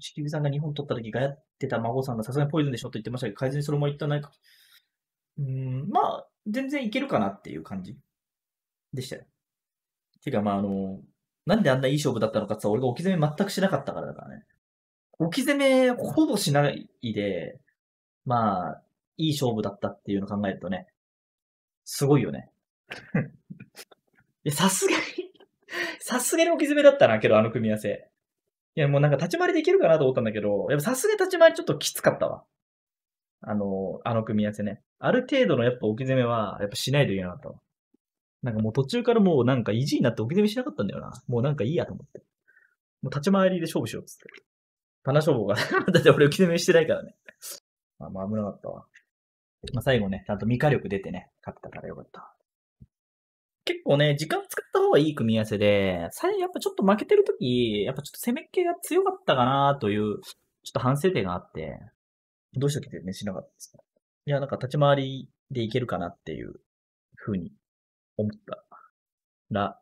地球さんが日本取った時がやってた孫さんがさすがにポイズンでしょと言ってましたけど、改善それも言ったないか。うん、まあ、全然いけるかなっていう感じでしたよ。ていうか、まあ、あの、なんであんないい勝負だったのかって俺が置き攻め全くしなかったからだからね。置き攻めほぼしないで、まあ、いい勝負だったっていうのを考えるとね、すごいよね。いや、さすがにさすがに置き攻めだったな、けど、あの組み合わせ。いや、もうなんか立ち回りできるかなと思ったんだけど、やっぱさすが立ち回りちょっときつかったわ。あの、あの組み合わせね。ある程度のやっぱ置き攻めは、やっぱしないといけなかったわ。なんかもう途中からもうなんか意地になって置き攻めしなかったんだよな。もうなんかいいやと思って。もう立ち回りで勝負しようっつって。棚消防が だって俺置き攻めしてないからね。まあ、まあ危なかったわ。まあ最後ね、ちゃんと未火力出てね、勝ったからよかった。結構ね、時間使った方がいい組み合わせで、最やっぱちょっと負けてるとき、やっぱちょっと攻め系が強かったかなという、ちょっと反省点があって、どうしたっけってね、しなかったですね。いや、なんか立ち回りでいけるかなっていうふうに思ったら、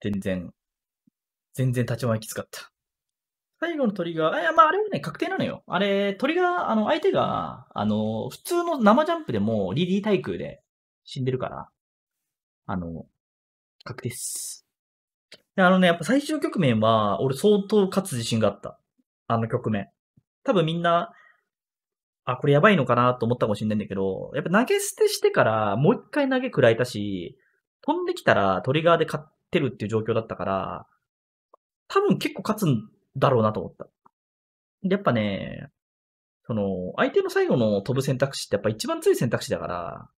全然、全然立ち回りきつかった。最後の鳥が、いや、まあ、あれはね、確定なのよ。あれ、鳥が、あの、相手が、あの、普通の生ジャンプでも、リリー対空で死んでるから、あの、確定です。で、あのね、やっぱ最終局面は、俺相当勝つ自信があった。あの局面。多分みんな、あ、これやばいのかなと思ったかもしれないんだけど、やっぱ投げ捨てしてから、もう一回投げ食らえたし、飛んできたらトリガーで勝ってるっていう状況だったから、多分結構勝つんだろうなと思った。やっぱね、その、相手の最後の飛ぶ選択肢ってやっぱ一番強い選択肢だから、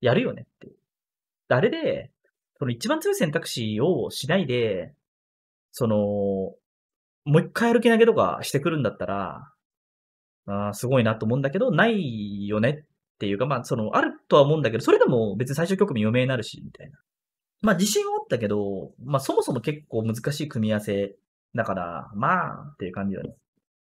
やるよねって誰で、その一番強い選択肢をしないで、その、もう一回歩き投げとかしてくるんだったら、あすごいなと思うんだけど、ないよねっていうか、まあ、その、あるとは思うんだけど、それでも別に最終局面余命になるし、みたいな。まあ、自信はあったけど、まあ、そもそも結構難しい組み合わせだから、まあ、っていう感じだね。